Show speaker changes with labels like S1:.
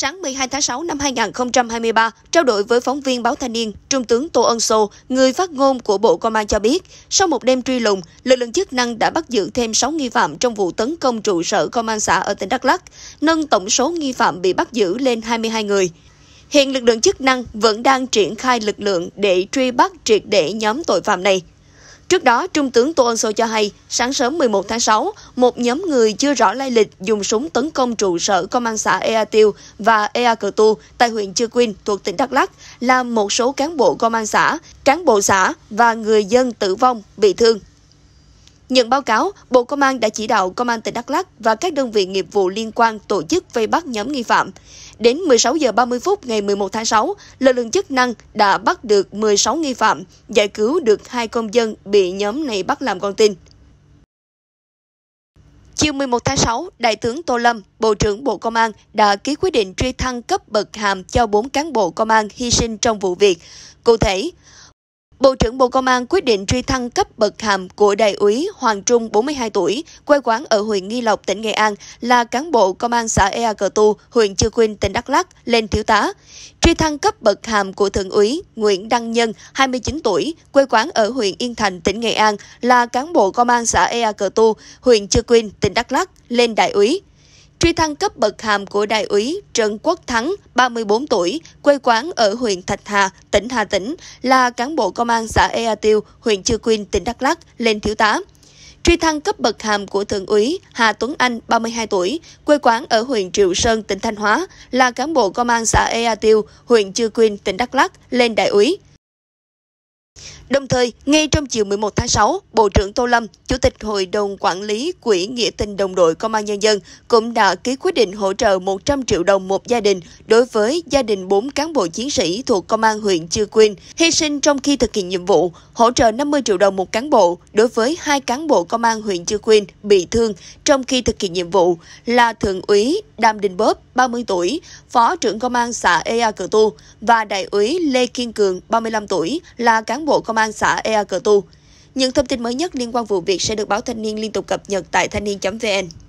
S1: Sáng 12 tháng 6 năm 2023, trao đổi với phóng viên báo Thanh niên, Trung tướng Tô Ân Sô, người phát ngôn của Bộ Công an cho biết, sau một đêm truy lùng, lực lượng chức năng đã bắt giữ thêm 6 nghi phạm trong vụ tấn công trụ sở công an xã ở tỉnh Đắk Lắk, nâng tổng số nghi phạm bị bắt giữ lên 22 người. Hiện lực lượng chức năng vẫn đang triển khai lực lượng để truy bắt triệt để nhóm tội phạm này. Trước đó, Trung tướng Tô Ân Sô cho hay, sáng sớm 11 tháng 6, một nhóm người chưa rõ lai lịch dùng súng tấn công trụ sở công an xã Ea Tiêu và Ea Cờ Tu tại huyện Chư Quynh thuộc tỉnh Đắk Lắk, làm một số cán bộ công an xã, cán bộ xã và người dân tử vong, bị thương. Nhận báo cáo, Bộ Công an đã chỉ đạo Công an tỉnh Đắk Lắk và các đơn vị nghiệp vụ liên quan tổ chức vây bắt nhóm nghi phạm. Đến 16 giờ 30 phút ngày 11 tháng 6, lực lượng chức năng đã bắt được 16 nghi phạm, giải cứu được hai công dân bị nhóm này bắt làm con tin. Chiều 11 tháng 6, Đại tướng Tô Lâm, Bộ trưởng Bộ Công an đã ký quyết định truy thăng cấp bậc hàm cho 4 cán bộ công an hy sinh trong vụ việc. Cụ thể, Bộ trưởng Bộ Công an quyết định truy thăng cấp bậc hàm của Đại úy Hoàng Trung, 42 tuổi, quê quán ở huyện Nghi Lộc, tỉnh Nghệ An, là cán bộ Công an xã Ea Cờ Tu, huyện Chư Quynh, tỉnh Đắk Lắk, lên thiếu tá. Truy thăng cấp bậc hàm của Thượng úy Nguyễn Đăng Nhân, 29 tuổi, quê quán ở huyện Yên Thành, tỉnh Nghệ An, là cán bộ Công an xã Ea Cờ Tu, huyện Chư Quynh, tỉnh Đắk Lắk, lên Đại úy truy thăng cấp bậc hàm của đại úy Trần Quốc Thắng, 34 tuổi, quê quán ở huyện Thạch Hà, tỉnh Hà Tĩnh, là cán bộ công an xã Ea Tiêu, huyện Chư Quynh, tỉnh Đắk lắc lên thiếu tá. Truy thăng cấp bậc hàm của Thượng úy Hà Tuấn Anh, 32 tuổi, quê quán ở huyện Triệu Sơn, tỉnh Thanh Hóa, là cán bộ công an xã Ea Tiêu, huyện Chư Quynh, tỉnh Đắk lắc lên đại úy. Đồng thời, ngay trong chiều 11 tháng 6, Bộ trưởng Tô Lâm, Chủ tịch Hội đồng Quản lý Quỹ Nghĩa tình Đồng đội Công an Nhân dân cũng đã ký quyết định hỗ trợ 100 triệu đồng một gia đình đối với gia đình 4 cán bộ chiến sĩ thuộc Công an huyện Chư Quyên hy sinh trong khi thực hiện nhiệm vụ, hỗ trợ 50 triệu đồng một cán bộ đối với hai cán bộ Công an huyện Chư Quyên bị thương trong khi thực hiện nhiệm vụ là Thượng úy Đàm Đình Bóp, 30 tuổi, Phó trưởng Công an xã Ea Cờ Tu và Đại úy Lê Kiên Cường, 35 tuổi, là cán bộ Công công an xã Ea Cờ Tu. Những thông tin mới nhất liên quan vụ việc sẽ được báo Thanh niên liên tục cập nhật tại thanh niên.vn.